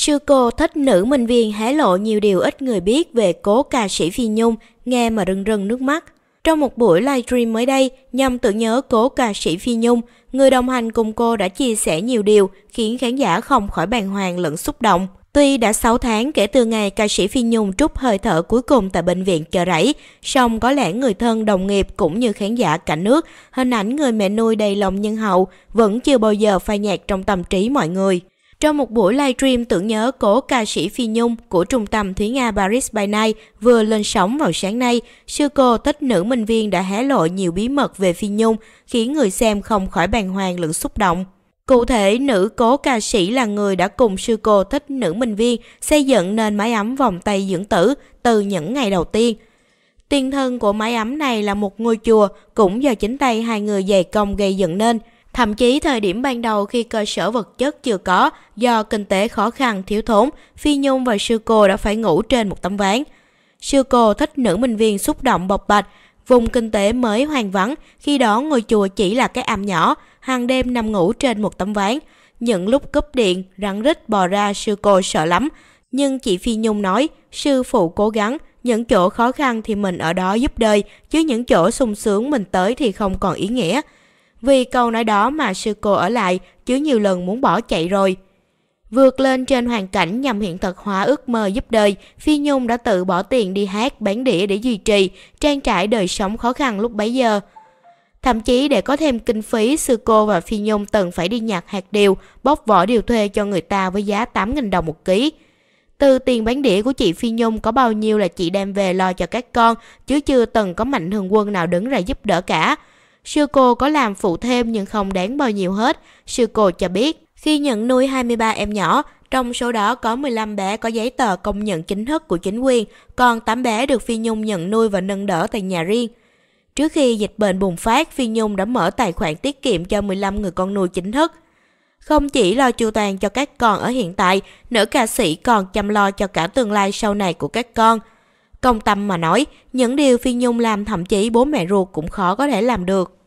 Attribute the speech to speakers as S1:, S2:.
S1: Sư cô thích nữ minh viên hé lộ nhiều điều ít người biết về cố ca sĩ Phi Nhung, nghe mà rưng rưng nước mắt. Trong một buổi livestream mới đây nhằm tưởng nhớ cố ca sĩ Phi Nhung, người đồng hành cùng cô đã chia sẻ nhiều điều khiến khán giả không khỏi bàng hoàng lẫn xúc động. Tuy đã 6 tháng kể từ ngày ca sĩ Phi Nhung trút hơi thở cuối cùng tại bệnh viện chợ rẫy, song có lẽ người thân đồng nghiệp cũng như khán giả cả nước, hình ảnh người mẹ nuôi đầy lòng nhân hậu vẫn chưa bao giờ phai nhạt trong tâm trí mọi người. Trong một buổi livestream tưởng nhớ cố ca sĩ Phi Nhung của trung tâm Thúy Nga Paris by Night vừa lên sóng vào sáng nay, sư cô thích nữ minh viên đã hé lộ nhiều bí mật về Phi Nhung, khiến người xem không khỏi bàng hoàng lẫn xúc động. Cụ thể, nữ cố ca sĩ là người đã cùng sư cô thích nữ minh viên xây dựng nên mái ấm vòng tay dưỡng tử từ những ngày đầu tiên. Tiền thân của mái ấm này là một ngôi chùa cũng do chính tay hai người dày công gây dựng nên – Thậm chí thời điểm ban đầu khi cơ sở vật chất chưa có, do kinh tế khó khăn, thiếu thốn, Phi Nhung và sư cô đã phải ngủ trên một tấm ván. Sư cô thích nữ minh viên xúc động bộc bạch, vùng kinh tế mới hoang vắng, khi đó ngôi chùa chỉ là cái am nhỏ, hàng đêm nằm ngủ trên một tấm ván. Những lúc cúp điện, rắn rít bò ra sư cô sợ lắm. Nhưng chị Phi Nhung nói, sư phụ cố gắng, những chỗ khó khăn thì mình ở đó giúp đời, chứ những chỗ sung sướng mình tới thì không còn ý nghĩa. Vì câu nói đó mà sư cô ở lại, chứ nhiều lần muốn bỏ chạy rồi. Vượt lên trên hoàn cảnh nhằm hiện thực hóa ước mơ giúp đời, Phi Nhung đã tự bỏ tiền đi hát bán đĩa để duy trì, trang trải đời sống khó khăn lúc bấy giờ. Thậm chí để có thêm kinh phí, sư cô và Phi Nhung từng phải đi nhặt hạt điều, bóp vỏ điều thuê cho người ta với giá 8.000 đồng một ký. Từ tiền bán đĩa của chị Phi Nhung có bao nhiêu là chị đem về lo cho các con, chứ chưa từng có mạnh thường quân nào đứng ra giúp đỡ cả. Sư cô có làm phụ thêm nhưng không đáng bao nhiêu hết. Sư cô cho biết, khi nhận nuôi 23 em nhỏ, trong số đó có 15 bé có giấy tờ công nhận chính thức của chính quyền, còn 8 bé được Phi Nhung nhận nuôi và nâng đỡ tại nhà riêng. Trước khi dịch bệnh bùng phát, Phi Nhung đã mở tài khoản tiết kiệm cho 15 người con nuôi chính thức. Không chỉ lo chu toàn cho các con ở hiện tại, nữ ca sĩ còn chăm lo cho cả tương lai sau này của các con – Công tâm mà nói, những điều Phi Nhung làm thậm chí bố mẹ ruột cũng khó có thể làm được.